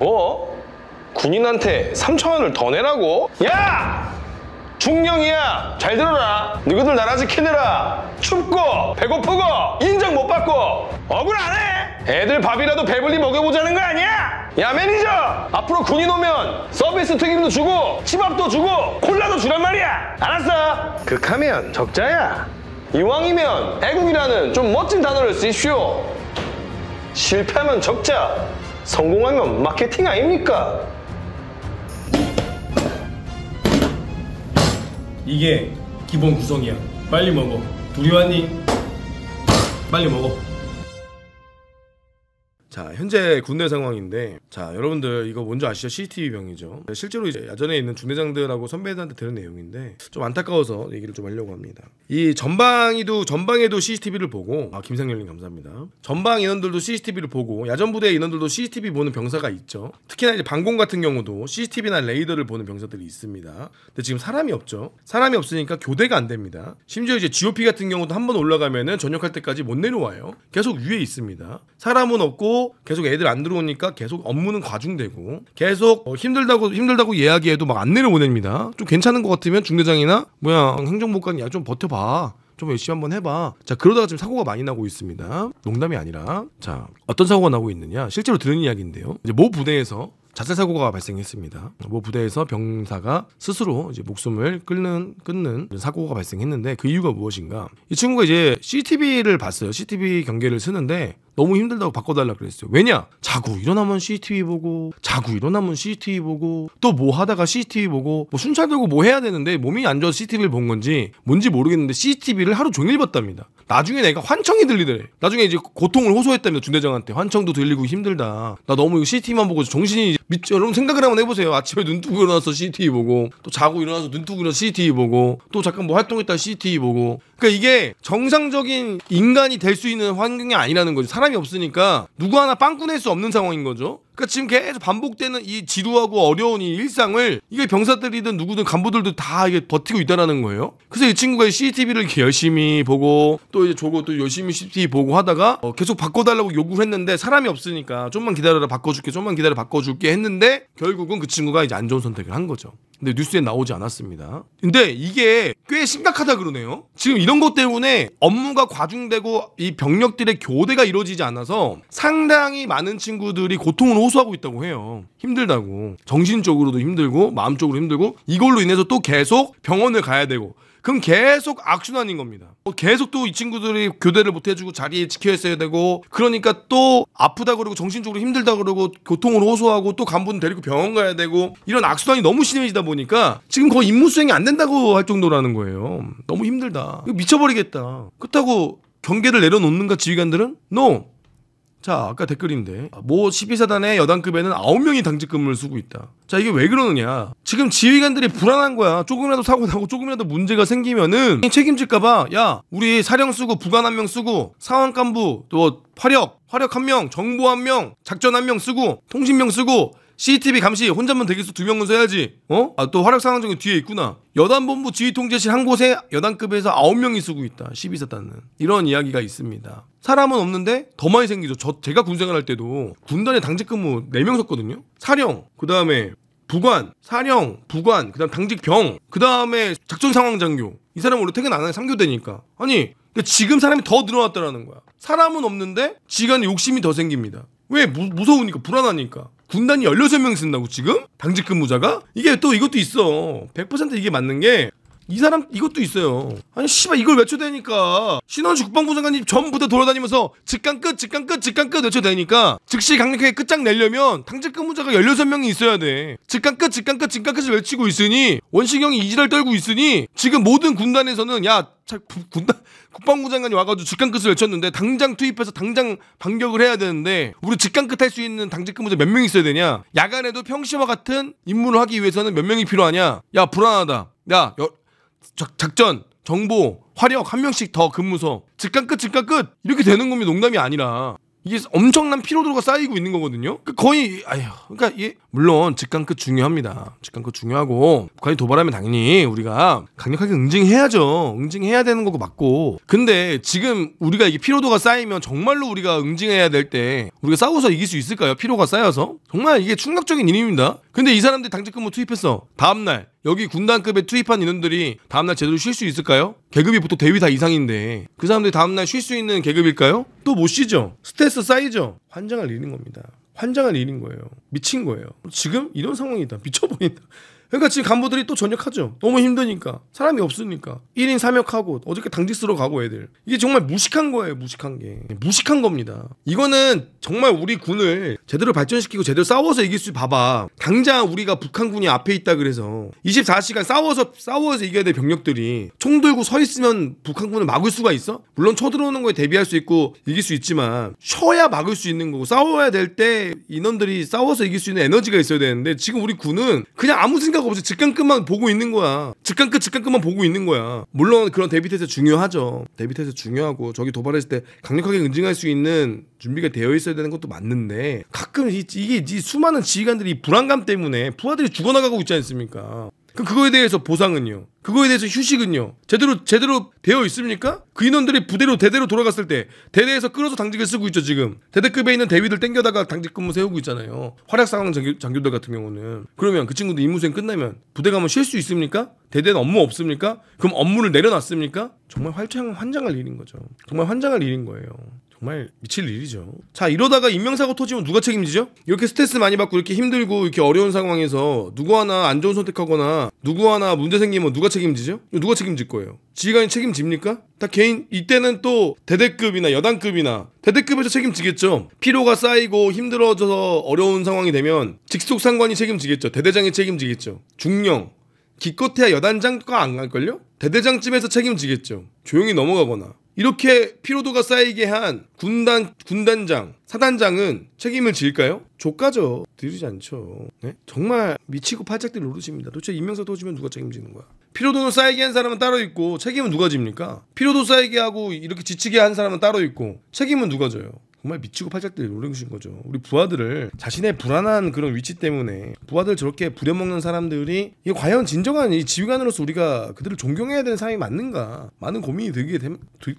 어? 군인한테 3천원을 더 내라고? 야! 중령이야! 잘 들어라! 너희들 나라 지키느라 춥고 배고프고 인정 못 받고 억울하네! 애들 밥이라도 배불리 먹여보자는 거 아니야? 야 매니저! 앞으로 군인 오면 서비스 튀김도 주고 치밥도 주고 콜라도 주란 말이야! 알았어! 극하면 적자야! 이왕이면 애국이라는 좀 멋진 단어를 쓰십시오! 실패하면 적자! 성공한 건 마케팅 아닙니까? 이게 기본 구성이야. 빨리 먹어. 두려워하니? 빨리 먹어. 자 현재 군내 상황인데 자 여러분들 이거 뭔지 아시죠? CCTV 병이죠. 실제로 이제 야전에 있는 중대장들하고 선배들한테 들은 내용인데 좀 안타까워서 얘기를 좀 하려고 합니다. 이 전방이도 전방에도 CCTV를 보고 아김상렬님 감사합니다. 전방 인원들도 CCTV를 보고 야전 부대 인원들도 CCTV 보는 병사가 있죠. 특히나 이제 방공 같은 경우도 CCTV나 레이더를 보는 병사들이 있습니다. 근데 지금 사람이 없죠. 사람이 없으니까 교대가 안 됩니다. 심지어 이제 GOP 같은 경우도 한 번 올라가면은 전역할 때까지 못 내려와요. 계속 위에 있습니다. 사람은 없고 계속 애들 안 들어오니까 계속 업무는 과중되고 계속 어, 힘들다고 힘들다고 이야기해도 막 안 내려보냅니다. 좀 괜찮은 것 같으면 중대장이나 뭐야 행정보관이야 좀 버텨봐. 좀 열심히 한번 해봐. 자 그러다가 지금 사고가 많이 나고 있습니다. 농담이 아니라 자 어떤 사고가 나고 있느냐 실제로 들은 이야기인데요. 이제 모 부대에서 자살 사고가 발생했습니다. 모 부대에서 병사가 스스로 이제 목숨을 끊는 끊는 사고가 발생했는데 그 이유가 무엇인가? 이 친구가 이제 CCTV를 봤어요. CCTV 경계를 쓰는데 너무 힘들다고 바꿔달라 그랬어요. 왜냐? 자고 일어나면 CCTV 보고, 자고 일어나면 CCTV 보고, 또 뭐 하다가 CCTV 보고, 뭐 순찰 들고 뭐 해야 되는데 몸이 안 좋아서 CCTV를 본 건지 뭔지 모르겠는데 CCTV를 하루 종일 봤답니다. 나중에 내가 환청이 들리더래. 나중에 이제 고통을 호소했답니다. 준대장한테. 환청도 들리고 힘들다. 나 너무 이거 CCTV만 보고 정신이 미쳐. 여러분 생각을 한번 해보세요. 아침에 눈 뜨고 일어나서 CCTV 보고, 또 자고 일어나서 눈 뜨고 일어나서 CCTV 보고, 또 잠깐 뭐 활동했다 CCTV 보고, 그러니까 이게 정상적인 인간이 될 수 있는 환경이 아니라는 거죠. 사람이 없으니까 누구 하나 빵꾸낼 수 없는 상황인 거죠. 그러니까 지금 계속 반복되는 이 지루하고 어려운 이 일상을 이게 병사들이든 누구든 간부들도 다 이게 버티고 있다라는 거예요. 그래서 이 친구가 CCTV를 이렇게 열심히 보고 또 이제 저거 또 열심히 CCTV 보고 하다가 어 계속 바꿔달라고 요구 했는데 사람이 없으니까 좀만 기다려라 바꿔줄게 좀만 기다려 바꿔줄게 했는데 결국은 그 친구가 이제 안 좋은 선택을 한 거죠. 근데 뉴스에 나오지 않았습니다. 근데 이게 꽤 심각하다 그러네요. 지금 이런 것 때문에 업무가 과중되고 이 병력들의 교대가 이루어지지 않아서 상당히 많은 친구들이 고통을 호소 호소하고 있다고 해요. 힘들다고. 정신적으로도 힘들고 마음적으로 힘들고 이걸로 인해서 또 계속 병원을 가야 되고 그럼 계속 악순환인 겁니다. 어, 계속 또 이 친구들이 교대를 못 해주고 자리에 지켜 있어야 되고 그러니까 또 아프다 그러고 정신적으로 힘들다 그러고 교통을 호소하고 또 간부는 데리고 병원 가야 되고 이런 악순환이 너무 심해지다 보니까 지금 거의 임무 수행이 안 된다고 할 정도라는 거예요. 너무 힘들다. 미쳐버리겠다. 그렇다고 경계를 내려놓는가 지휘관들은? No. 자, 아까 댓글인데. 모 12사단의 여당급에는 9명이 당직근무를 쓰고 있다. 자, 이게 왜 그러느냐. 지금 지휘관들이 불안한 거야. 조금이라도 사고 나고 조금이라도 문제가 생기면은 책임질까봐, 야, 우리 사령 쓰고 부관 한 명 쓰고, 상황 간부, 또 화력, 화력 한 명, 정보 한 명, 작전 한 명 쓰고, 통신명 쓰고, CCTV 감시 혼자만 대기수 두명군사야지 어? 아 또 활약 상황 중에 뒤에 있구나. 여단본부 지휘통제실 한 곳에 여단급에서 아홉 명이 쓰고 있다. 1 2사단는 이런 이야기가 있습니다. 사람은 없는데 더 많이 생기죠. 저 제가 군생활할 때도 군단에 당직 근무 네명 섰거든요. 사령 그 다음에 부관, 사령, 부관, 그 다음 당직병, 그 다음에 작전상황장교. 이 사람 원래 퇴근 안 하는 상교대니까 아니, 그러니까 지금 사람이 더 늘어났다라는 거야. 사람은 없는데 지간 욕심이 더 생깁니다. 왜? 무, 무서우니까, 불안하니까. 군단이 16명 쓴다고 지금? 당직 근무자가? 이게 또 이것도 있어. 100% 이게 맞는 게이 사람 이것도 있어요. 아니 씨발 이걸 외쳐대니까 신원주 국방부 장관님 전 부대 돌아다니면서 직간 끝 직간 끝 직간 끝 외쳐대니까 즉시 강력하게 끝장 내려면 당직 근무자가 16명이 있어야 돼. 직간 끝 직간 끝 직간 끝을 외치고 있으니 원시경이 이지랄 떨고 있으니 지금 모든 군단에서는 야 군단 국방부 장관이 와가지고 직간 끝을 외쳤는데 당장 투입해서 당장 반격을 해야 되는데 우리 직간 끝할 수 있는 당직 근무자 몇 명 있어야 되냐 야간에도 평시와 같은 임무를 하기 위해서는 몇 명이 필요하냐 야 불안하다 야 여, 작전, 정보, 화력 한 명씩 더근무소 직간 끝 직간 끝 이렇게 되는 겁니다. 농담이 아니라 이게 엄청난 피로도가 쌓이고 있는 거거든요. 그러니까 거의 아휴 그러니까 이 물론 직간 끝 중요합니다. 직간 끝 중요하고 북한이 도발하면 당연히 우리가 강력하게 응징해야죠. 응징해야 되는 거고 맞고 근데 지금 우리가 이게 피로도가 쌓이면 정말로 우리가 응징해야 될 때 우리가 싸워서 이길 수 있을까요? 피로가 쌓여서 정말 이게 충격적인 일입니다. 근데 이 사람들이 당직 근무 투입했어. 다음 날 여기 군단급에 투입한 인원들이 다음날 제대로 쉴 수 있을까요? 계급이 보통 대위 다 이상인데 그 사람들이 다음날 쉴 수 있는 계급일까요? 또 못 쉬죠. 스트레스 쌓이죠. 환장을 잃는 겁니다. 환장을 잃는 거예요. 미친 거예요. 지금 이런 상황이다. 미쳐버린다. 그러니까 지금 간부들이 또 전역하죠. 너무 힘드니까. 사람이 없으니까. 1인 3역하고 어저께 당직스러 가고 애들. 이게 정말 무식한 거예요, 무식한 게. 무식한 겁니다. 이거는 정말 우리 군을 제대로 발전시키고 제대로 싸워서 이길 수 봐봐. 당장 우리가 북한군이 앞에 있다 그래서 24시간 싸워서 싸워서 이겨야 될 병력들이 총 들고 서 있으면 북한군을 막을 수가 있어? 물론 쳐들어오는 거에 대비할 수 있고 이길 수 있지만 쉬어야 막을 수 있는 거고 싸워야 될 때 인원들이 싸워서 이길 수 있는 에너지가 있어야 되는데 지금 우리 군은 그냥 아무 생각 생각 없이 직관끝만 보고 있는 거야. 직관끝 직관끝만 보고 있는 거야. 물론 그런 데뷔 태세 중요하죠. 데뷔 태세 중요하고 저기 도발했을 때 강력하게 응징할 수 있는 준비가 되어 있어야 되는 것도 맞는데 가끔 이, 이게 이 수많은 지휘관들이 불안감 때문에 부하들이 죽어나가고 있지 않습니까? 그 그거에 대해서 보상은요? 그거에 대해서 휴식은요? 제대로 제대로 되어 있습니까? 그 인원들이 부대로 대대로 돌아갔을 때 대대에서 끌어서 당직을 쓰고 있죠 지금 대대급에 있는 대위들 땡겨다가 당직 근무 세우고 있잖아요 활약 상황 장교, 들 같은 경우는 그러면 그 친구들 임무수행 끝나면 부대 가면 쉴 수 있습니까? 대대는 업무 없습니까? 그럼 업무를 내려놨습니까? 정말 활창 환장할 일인 거죠 정말 환장할 일인 거예요 정말 미칠 일이죠. 자 이러다가 인명사고 터지면 누가 책임지죠? 이렇게 스트레스 많이 받고 이렇게 힘들고 이렇게 어려운 상황에서 누구 하나 안 좋은 선택하거나 누구 하나 문제 생기면 누가 책임지죠? 누가 책임질 거예요? 지휘관이 책임집니까? 다 개인 이때는 또 대대급이나 여단급이나 대대급에서 책임지겠죠. 피로가 쌓이고 힘들어져서 어려운 상황이 되면 직속 상관이 책임지겠죠. 대대장이 책임지겠죠. 중령 기껏해야 여단장과 안 갈걸요? 대대장쯤에서 책임지겠죠. 조용히 넘어가거나 이렇게 피로도가 쌓이게 한 군단 군단장 사단장은 책임을 질까요? 조까죠. 들리지 않죠. 네? 정말 미치고 팔짝들 노릇입니다. 도대체 임명서 도지면 누가 책임지는 거야? 피로도는 쌓이게 한 사람은 따로 있고 책임은 누가 집니까? 피로도 쌓이게 하고 이렇게 지치게 한 사람은 따로 있고 책임은 누가 져요? 정말 미치고 팔짝들 놀래신 거죠. 우리 부하들을 자신의 불안한 그런 위치 때문에 부하들 저렇게 부려먹는 사람들이 이게 과연 진정한 이 지휘관으로서 우리가 그들을 존경해야 되는 사람이 맞는가 많은 고민이 들게 되,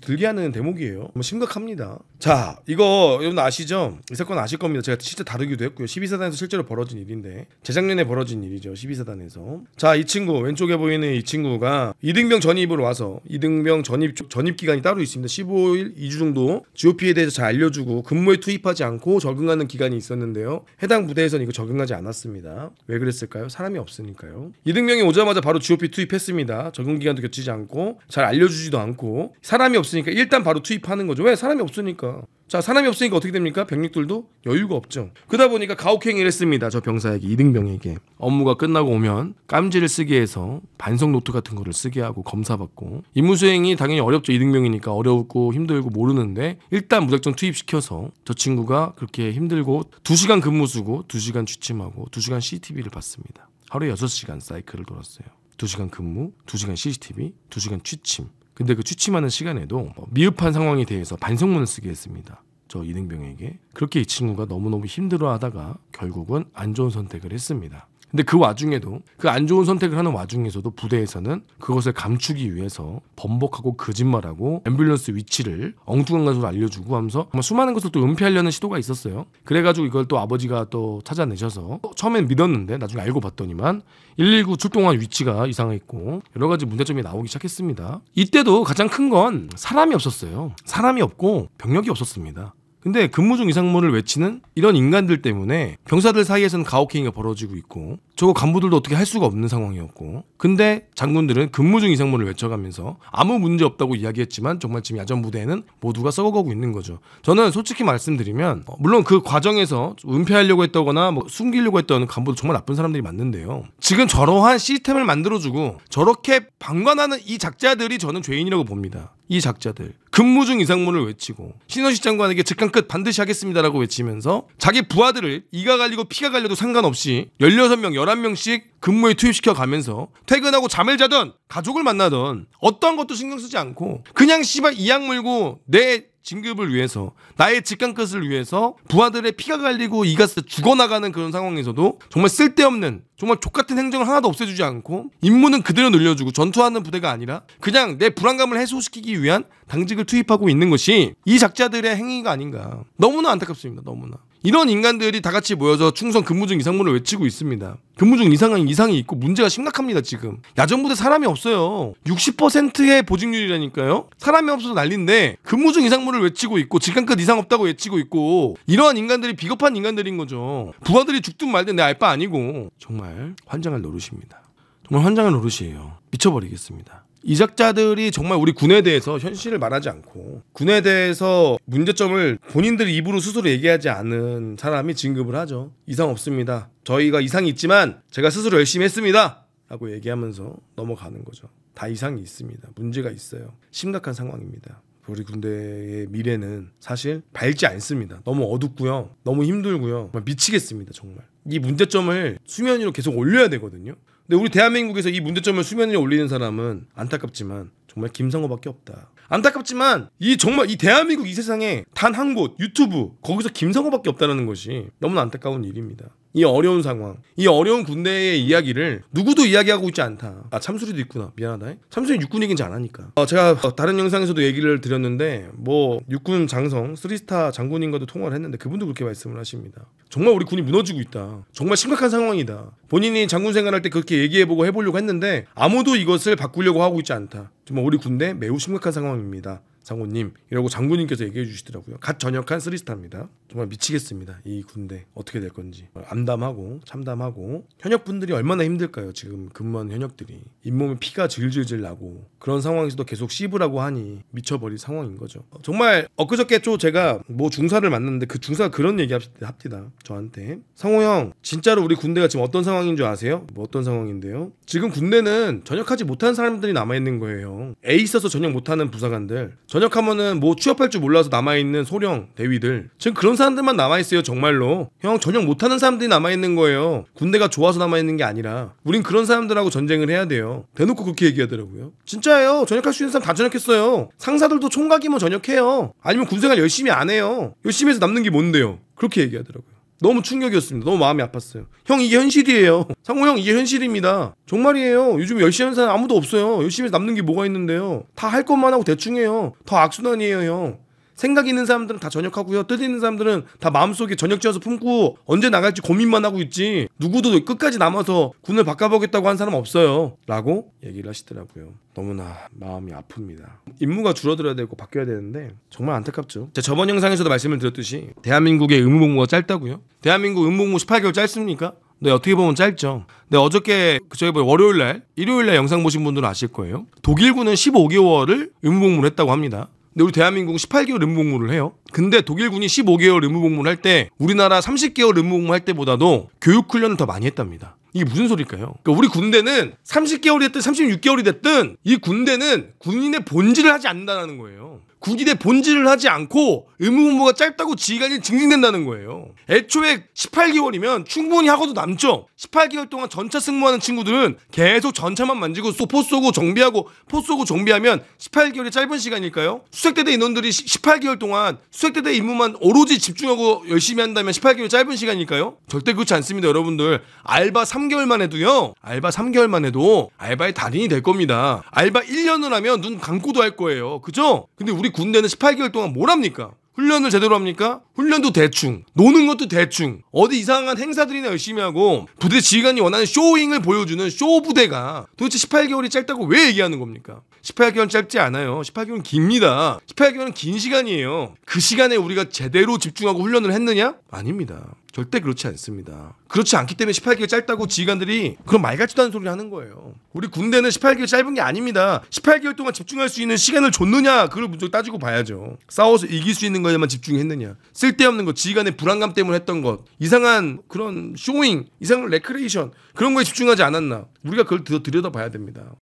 들게 하는 대목이에요. 심각합니다. 자 이거 여러분 아시죠? 이 사건 아실 겁니다. 제가 실제 다루기도 했고요. 12사단에서 실제로 벌어진 일인데 재작년에 벌어진 일이죠. 12사단에서 자 이 친구 왼쪽에 보이는 이 친구가 이등병 전입으로 와서 이등병 전입 전입 기간이 따로 있습니다. 15일 2주 정도 GOP에 대해서 잘 알려주고 가지고 근무에 투입하지 않고 적응하는 기간이 있었는데요. 해당 부대에서는 이거 적응하지 않았습니다. 왜 그랬을까요? 사람이 없으니까요. 이등병이 오자마자 바로 GOP 투입했습니다. 적응 기간도 겹치지 않고 잘 알려주지도 않고 사람이 없으니까 일단 바로 투입하는 거죠. 왜? 사람이 없으니까. 자 사람이 없으니까 어떻게 됩니까? 병력들도 여유가 없죠. 그러다 보니까 가혹행위를 했습니다. 저 병사에게 이등병에게 업무가 끝나고 오면 깜지를 쓰게 해서 반성 노트 같은 거를 쓰게 하고 검사받고 임무 수행이 당연히 어렵죠. 이등병이니까 어렵고 힘들고 모르는데 일단 무작정 투입시켜 하면서 저 친구가 그렇게 힘들고 2시간 근무 쓰고 2시간 취침하고 2시간 CCTV를 봤습니다. 하루에 6시간 사이클을 돌았어요. 2시간 근무, 2시간 CCTV, 2시간 취침. 근데 그 취침하는 시간에도 뭐 미흡한 상황에 대해서 반성문을 쓰게 했습니다. 저 이등병에게 그렇게 이 친구가 너무너무 힘들어하다가 결국은 안 좋은 선택을 했습니다. 근데 그 와중에도 그 안 좋은 선택을 하는 와중에서도 부대에서는 그것을 감추기 위해서 번복하고 거짓말하고 앰뷸런스 위치를 엉뚱한 것으로 알려주고 하면서 수많은 것을 또 은폐하려는 시도가 있었어요. 그래가지고 이걸 또 아버지가 또 찾아내셔서 처음엔 믿었는데 나중에 알고 봤더니만 119 출동한 위치가 이상했고 여러 가지 문제점이 나오기 시작했습니다. 이때도 가장 큰 건 사람이 없었어요. 사람이 없고 병력이 없었습니다. 근데 근무 중 이상문을 외치는 이런 인간들 때문에 병사들 사이에서는 가혹행위가 벌어지고 있고 저거 간부들도 어떻게 할 수가 없는 상황이었고 근데 장군들은 근무 중 이상문을 외쳐가면서 아무 문제 없다고 이야기했지만 정말 지금 야전 부대에는 모두가 썩어가고 있는 거죠. 저는 솔직히 말씀드리면 어, 물론 그 과정에서 은폐하려고 했다거나 뭐 숨기려고 했던 간부도 정말 나쁜 사람들이 많는데요. 지금 저러한 시스템을 만들어주고 저렇게 방관하는 이 작자들이 저는 죄인이라고 봅니다. 이 작자들. 근무 중 이상문을 외치고 신원식 장관에게 즉강 끝 반드시 하겠습니다라고 외치면서 자기 부하들을 이가 갈리고 피가 갈려도 상관없이 16명, 11명씩 근무에 투입시켜 가면서 퇴근하고 잠을 자던 가족을 만나던 어떠한 것도 신경 쓰지 않고 그냥 씨발 이악 물고 내 진급을 위해서 나의 직간 끝을 위해서 부하들의 피가 갈리고 이가 죽어나가는 그런 상황에서도 정말 쓸데없는 정말 족같은 행정을 하나도 없애주지 않고 임무는 그대로 늘려주고 전투하는 부대가 아니라 그냥 내 불안감을 해소시키기 위한 당직을 투입하고 있는 것이 이 작자들의 행위가 아닌가 너무나 안타깝습니다 너무나 이런 인간들이 다 같이 모여서 충성 근무중 이상문을 외치고 있습니다. 근무중 이상한 이상이 있고 문제가 심각합니다 지금. 야전부대 사람이 없어요. 60%의 보직률이라니까요. 사람이 없어서 난리인데 근무중 이상문을 외치고 있고 직간끝 이상 없다고 외치고 있고 이러한 인간들이 비겁한 인간들인 거죠. 부하들이 죽든 말든 내 알바 아니고 정말 환장을 노릇입니다. 정말 환장을 노릇이에요. 미쳐버리겠습니다. 이작자들이 정말 우리 군에 대해서 현실을 말하지 않고 군에 대해서 문제점을 본인들 입으로 스스로 얘기하지 않은 사람이 진급을 하죠. 이상 없습니다. 저희가 이상이 있지만 제가 스스로 열심히 했습니다. 라고 얘기하면서 넘어가는 거죠. 다 이상이 있습니다. 문제가 있어요. 심각한 상황입니다. 우리 군대의 미래는 사실 밝지 않습니다. 너무 어둡고요. 너무 힘들고요. 미치겠습니다, 정말. 이 문제점을 수면 위로 계속 올려야 되거든요. 근데 우리 대한민국에서 이 문제점을 수면 위로 올리는 사람은 안타깝지만 정말 김상호밖에 없다. 안타깝지만 이 정말 이 대한민국 이 세상에 단 한 곳 유튜브 거기서 김상호밖에 없다는 것이 너무나 안타까운 일입니다. 이 어려운 상황, 이 어려운 군대의 이야기를 누구도 이야기하고 있지 않다. 아 참수리도 있구나. 미안하다. 참수리 육군 이긴는 잘하니까. 어, 제가 다른 영상에서도 얘기를 드렸는데 뭐 육군 장성 쓰리스타 장군인과도 통화를 했는데 그분도 그렇게 말씀을 하십니다. 정말 우리 군이 무너지고 있다. 정말 심각한 상황이다. 본인이 장군 생활할 때 그렇게 얘기해보고 해보려고 했는데 아무도 이것을 바꾸려고 하고 있지 않다. 정말 우리 군대 매우 심각한 상황입니다. 장군님 이라고 장군님께서 얘기해 주시더라고요. 갓 전역한 쓰리스타입니다. 정말 미치겠습니다. 이 군대 어떻게 될 건지 암담하고 참담하고 현역 분들이 얼마나 힘들까요? 지금 근무한 현역들이 잇몸에 피가 질질질 나고 그런 상황에서도 계속 씹으라고 하니 미쳐버릴 상황인 거죠. 정말 엊그저께 또 제가 뭐 중사를 만났는데 그 중사가 그런 얘기 합디다 저한테 상호 형 진짜로 우리 군대가 지금 어떤 상황인 줄 아세요? 뭐 어떤 상황인데요? 지금 군대는 전역하지 못한 사람들이 남아 있는 거예요. 형. 있어서 전역 못하는 부사관들 전역하면은 뭐 취업할 줄 몰라서 남아있는 소령 대위들 지금 그런 사람들만 남아있어요 정말로 형 전역 못하는 사람들이 남아있는 거예요 군대가 좋아서 남아있는 게 아니라 우린 그런 사람들하고 전쟁을 해야 돼요 대놓고 그렇게 얘기하더라고요 진짜예요 전역할 수 있는 사람 다 전역했어요 상사들도 총각이면 전역해요 뭐 아니면 군생활 열심히 안 해요 열심히 해서 남는 게 뭔데요 그렇게 얘기하더라고요 너무 충격이었습니다. 너무 마음이 아팠어요. 형 이게 현실이에요. 상호 형 이게 현실입니다. 정말이에요. 요즘 열심히 하는 사람 아무도 없어요. 열심히 남는 게 뭐가 있는데요. 다 할 것만 하고 대충 해요. 더 악순환이에요 형. 생각 있는 사람들은 다 전역하고요. 뜻 있는 사람들은 다 마음속에 전역지어서 품고 언제 나갈지 고민만 하고 있지. 누구도 끝까지 남아서 군을 바꿔보겠다고 한 사람 없어요. 라고 얘기를 하시더라고요. 너무나 마음이 아픕니다. 임무가 줄어들어야 되고 바뀌어야 되는데 정말 안타깝죠. 제가 저번 영상에서도 말씀을 드렸듯이 대한민국의 의무복무가 짧다고요? 대한민국 의무복무 18개월 짧습니까? 네, 어떻게 보면 짧죠. 근데 네, 어저께 그 저희 뭐 월요일 날, 일요일 날 영상 보신 분들은 아실 거예요. 독일군은 15개월을 의무복무를 했다고 합니다. 근데 우리 대한민국은 18개월 의무 복무를 해요. 근데 독일군이 15개월 의무 복무를 할 때 우리나라 30개월 의무 복무할 때보다도 교육 훈련을 더 많이 했답니다. 이게 무슨 소리일까요 그러니까 우리 군대는 30개월이 됐든 36개월이 됐든 이 군대는 군인의 본질을 하지 않는다는 거예요. 군인의 본질을 하지 않고 의무공무가 짧다고 지휘관이 증징된다는 거예요. 애초에 18개월이면 충분히 하고도 남죠. 18개월 동안 전차 승무하는 친구들은 계속 전차만 만지고 쏘포 쏘고 정비하고 포 쏘고 정비하면 18개월이 짧은 시간일까요? 수색대대 인원들이 18개월 동안 수색대대 임무만 오로지 집중하고 열심히 한다면 18개월 짧은 시간일까요? 절대 그렇지 않습니다, 여러분들. 알바 3개월만 해도요. 알바 3개월만 해도 알바의 달인이 될 겁니다. 알바 1년을 하면 눈 감고도 할 거예요. 그죠? 근데 우리 군대는 18개월 동안 뭘 합니까? 훈련을 제대로 합니까? 훈련도 대충, 노는 것도 대충, 어디 이상한 행사들이나 열심히 하고 부대 지휘관이 원하는 쇼잉을 보여주는 쇼 부대가 도대체 18개월이 짧다고 왜 얘기하는 겁니까? 18개월 짧지 않아요. 18개월은 깁니다. 18개월은 긴 시간이에요. 그 시간에 우리가 제대로 집중하고 훈련을 했느냐? 아닙니다. 절대 그렇지 않습니다. 그렇지 않기 때문에 18개월 짧다고 지휘관들이 그런 말 같지도 않은 소리 하는 거예요. 우리 군대는 18개월 짧은 게 아닙니다. 18개월 동안 집중할 수 있는 시간을 줬느냐 그걸 먼저 따지고 봐야죠. 싸워서 이길 수 있는 거에만 집중했느냐 쓸데없는 거 지휘관의 불안감 때문에 했던 것 이상한 그런 쇼잉 이상한 레크레이션 그런 거에 집중하지 않았나 우리가 그걸 더 들여다봐야 됩니다.